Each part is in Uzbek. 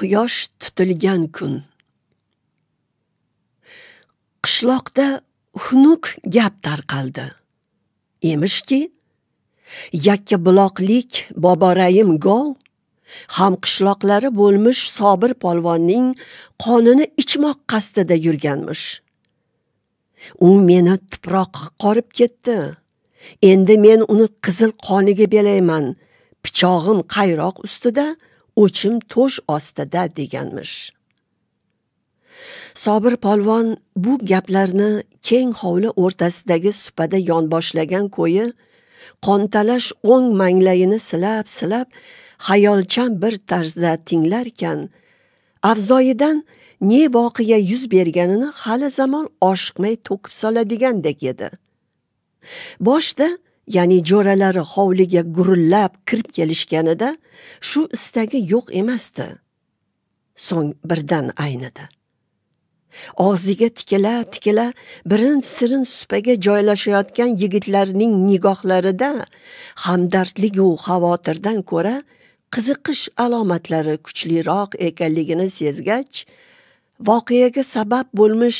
quyosh tutilgan kun qishloqda xunuk gap tarqaldi emishki yakkabuloqlik boborayim gov ham qishloqlari bo'lmish sobir polvonning qonini ichmoq qasdida yurganmish u meni tuproq qorib ketdi endi men uni qizil qoniga belayman pichog'im qayroq ustida o'chim to'sh ostida deganmish sobir polvon bu gaplarni keng hovli o'rtasidagi supada yonboshlagan ko'yi qontalash o'ng manglayini silab silab xayolchan bir tarzda tinglarkan avzoyidan ne voqea yuz berganini hali zamon oshiqmay to'kib soladigandek edi boshda ya'ni jo'ralari hovliga gurillab kirib kelishganida shu istagi yo'q emasdi so'ng birdan aynidi og'ziga tikila tikila birin sirin supaga joylashayotgan yigitlarning nigohlarida hamdardligu xavotirdan ko'ra qiziqish alomatlari kuchliroq ekanligini sezgach voqeaga sabab bo'lmish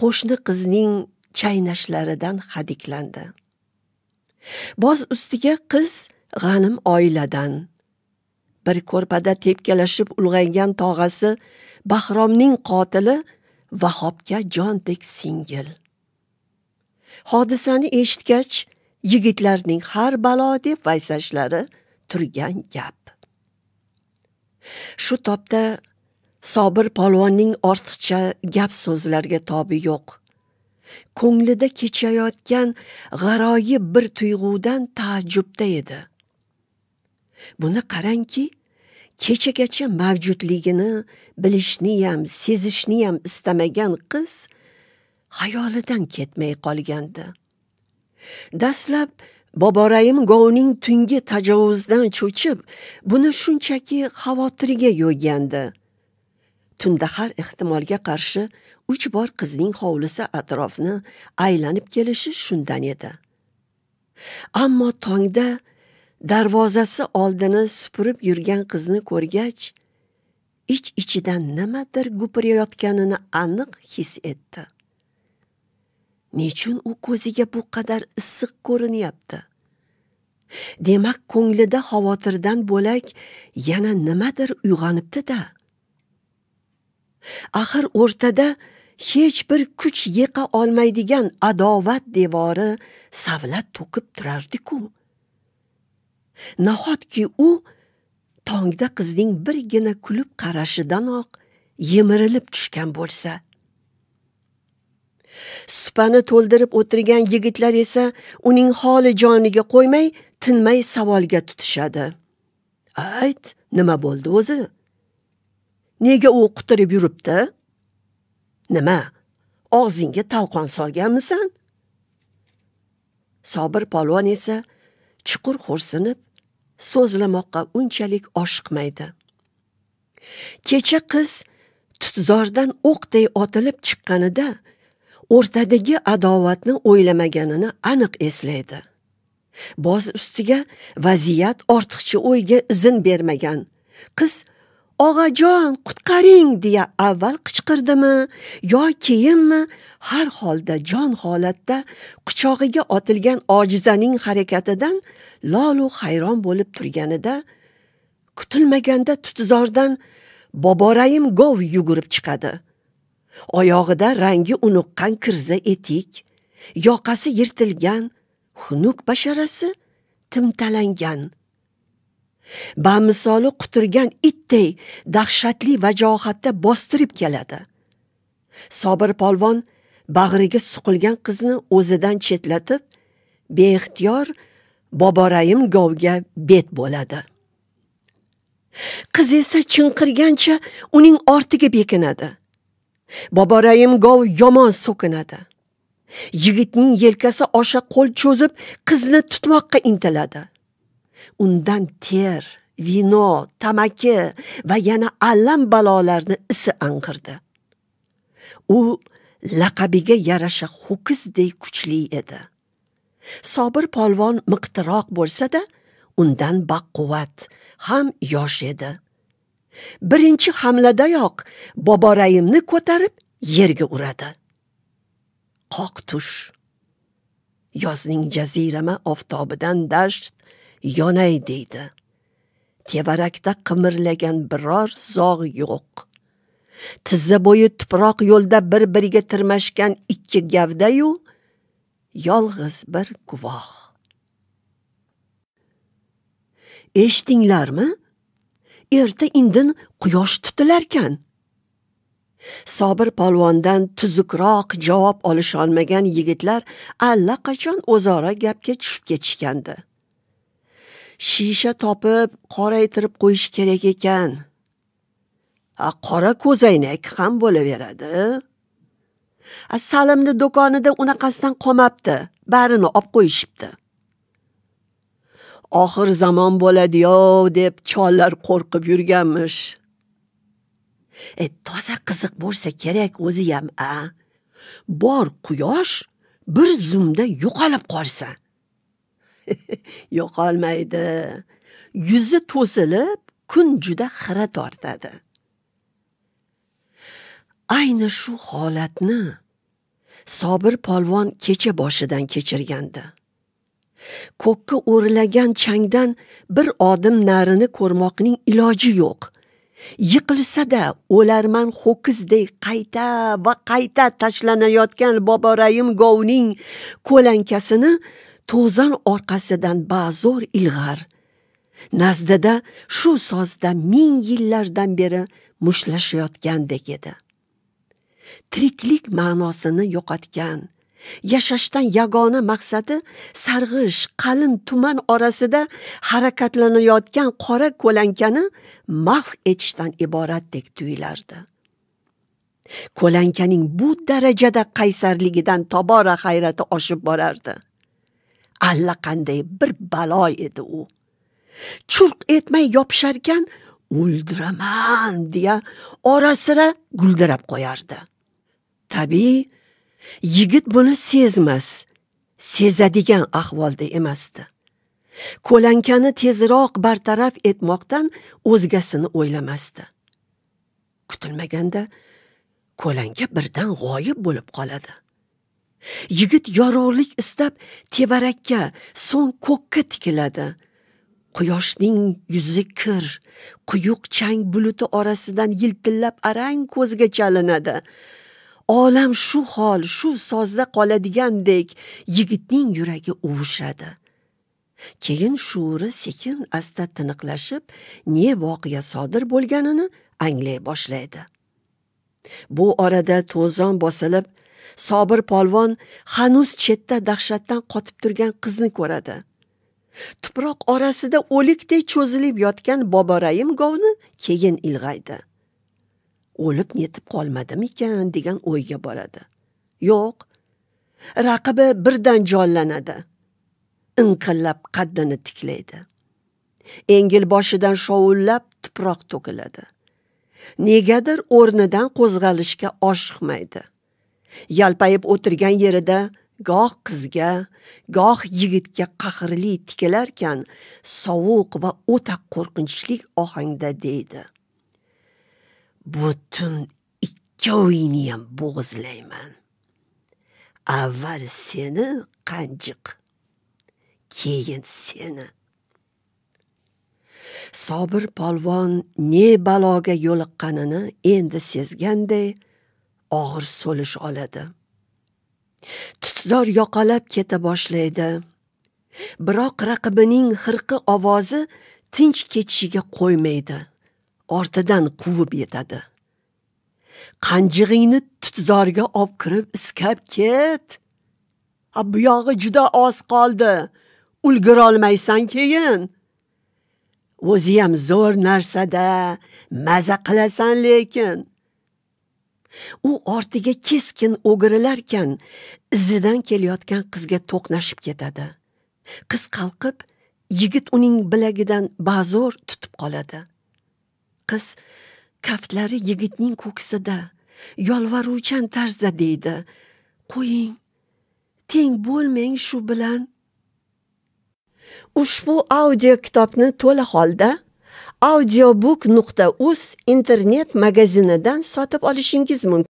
qo'shni qizning chaynashlaridan hadiklandi boz ustiga qiz g'anim oiladan bir ko'rpada tepkalashib ulg'aygan tog'asi bahromning qotili vahobga jondek singil hodisani eshitgach yigitlarning har balo deb vaysashlari turgan gap shu topda sobir polvonning ortiqcha gap so'zlarga tobi yo'q ko'nglida kechayotgan g'aroyib bir tuyg'udan taajjubda edi buni qarangki kechagacha mavjudligini bilishniyam sezishniyam istamagan qiz xayolidan ketmay qolgandi dastlab boborayim govning tungi tajovuzdan cho'chib buni shunchaki xavotiriga yo'ygandi tunda har ehtimolga qarshi uch bor qizning hovlisi atrofni aylanib kelishi shundan edi ammo tongda darvozasi oldini supurib yurgan qizni ko'rgach ich iç ichidan nimadir gupirayotganini aniq his etdi nechun u ko'ziga bu qadar issiq ko'rinyapti demak ko'nglida xavotirdan bo'lak yana nimadir uyg'onibdi da axir o'rtada hech bir kuch yiqa olmaydigan adovat devori savlat to'kib turardiku nahotki u tongda qizning birgina kulib qarashidanoq yemirilib tushgan bo'lsa supani to'ldirib o'tirgan yigitlar esa uning holi joniga qo'ymay tinmay savolga tutishadi ayt nima bo'ldi o'zi nega u qutirib yuribdi nima og'zingga talqon solganmisan sobir polvon esa chuqur xo'rsinib so'zlamoqqa unchalik oshiqmaydi kecha qiz tutzordan o'qday otilib chiqqanida o'rtadagi adovatni o'ylamaganini aniq eslaydi boz ustiga vaziyat ortiqcha o'yga izn bermagan qiz og'ajon qutqaring deya avval qichqirdimi yo keyinmi har holda jon holatda quchog'iga otilgan ojizaning harakatidan lolu hayron bo'lib turganida kutilmaganda tutzordan boborayim gov yugurib chiqadi oyog'ida rangi unuqqan kirza etik yoqasi yirtilgan xunuk basharasi timtalangan bamisoli quturgan itday dahshatli vajohatda bostirib keladi sobir polvon bag'riga suqilgan qizni o'zidan chetlatib beixtiyor boborayim govga bet bo'ladi qiz esa chinqirgancha uning ortiga bekinadi boborayim gov yomon so'kinadi yigitning yelkasi osha qo'l cho'zib qizni tutmoqqa intiladi undan ter vino tamaki va yana allam balolarni isi anqirdi u laqabiga yarasha ho'kizdek kuchli edi sobir polvon miqtiroq bo'lsa-da, undan baquvvat ham yosh edi birinchi hamladayoq boborayimni ko'tarib yerga uradi qoq tush yozning jazirama oftobidan dasht yonay deydi tevarakda qimirlagan biror zog' yo'q tizza bo'yi tuproq yo'lda bir biriga tirmashgan ikki gavdayu yolg'iz bir guvoh eshitdinglarmi erta indin quyosh tutilarkan sobir polvondan tuzukroq javob olisholmagan yigitlar allaqachon o'zaro gapga tushib ketishgandi shisha topib qoraytirib qo'yish kerak ekan. A qora ko'zoynak ham bo'laveradi. A Salimni do'konida unaqasidan qolmabdi, barini olib qo'yishibdi. Oxir zamon bo'ladi-yo deb chollar qo'rqib yurganmish. E toza qiziq bo'lsa kerak o'zi ham, a. Bor quyosh bir zumda yo'qolib qolsa. yo'qolmaydi yuzi to'silib kun juda xira tortadi ayni shu holatni sobir polvon kecha boshidan kechirgandi ko'kka o'rilagan changdan bir odim narini ko'rmoqning iloji yo'q yiqilsa-da o'larman ho'kizdek qayta va qayta tashlanayotgan boborayim govning ko'lankasini to'zon orqasidan ba'zo'r ilg'ar nazdida shu sozda ming yillardan beri mushtlashayotgandek edi tiriklik ma'nosini yo'qotgan yashashdan yagona maqsadi sarg'ish qalin tuman orasida harakatlanayotgan qora ko'lankani mahv etishdan iboratdek tuyulardi ko'lankaning bu darajada qaysarligidan tobora hayrati oshib borardi allaqanday bir balo edi u churq etmay yopisharkan o'ldiraman deya ora sira guldirab qo'yardi tabiiy yigit buni sezmas sezadigan ahvolda emasdi ko'lankani tezroq bartaraf etmoqdan o'zgasini o'ylamasdi kutilmaganda ko'lanka birdan g'oyib bo'lib qoladi yigit yorug'lik istab tevarakka so'ng ko'kka tikiladi quyoshning yuzi kir quyuq chang buluti orasidan yiltillab arang ko'zga chalinadi olam shu hol shu sozda qoladigandek yigitning yuragi uvushadi keyin shuuri sekin asta tiniqlashib ne voqea sodir bo'lganini anglay boshlaydi bu orada to'zon bosilib sobir polvon hanuz chetda dahshatdan qotib turgan qizni ko'radi tuproq orasida o'likdek cho'zilib yotgan boborayim govni keyin ilg'aydi o'lib netib qolmadimikan degan o'yga boradi yo'q raqibi birdan jonlanadi inqillab qaddini tiklaydi engil boshidan shovullab tuproq to'kiladi negadir o'rnidan qo'zg'alishga oshiqmaydi Yalpayib o'tirgan yerida goh qizga, goh yigitga qahrli tikilarkan, sovuq va o'ta qo'rqinchlik ohangda deydi. Butun ikkovingni ham bo'g'izlayman. Avval seni qanjiq, keyin seni. Sobir polvon ne baloga yo'liqqanini endi sezganday, og'ir so'lish oladi tutzor yoqalab keta boshlaydi biroq raqibining hirqi ovozi tinch ketishiga qo'ymaydi ortidan quvib yetadi qanjig'ingni tutzorga olib kirib iskab ket a bu yog'i juda oz qoldi ulgurolmaysan keyin o'ziyam zo'r narsada maza qilasan lekin u ortiga keskin o'girilarkan izidan kelayotgan qizga to'qnashib ketadi qiz qalqib yigit uning bilagidan bazo'r tutib qoladi qiz kaftlari yigitning ko'ksida yolvaruvchan tarzda deydi qo'ying teng bo'lmang shu bilan ushbu audio kitobni to'la holda audiobook.uz internet magazinidan sotib olishingiz mumkin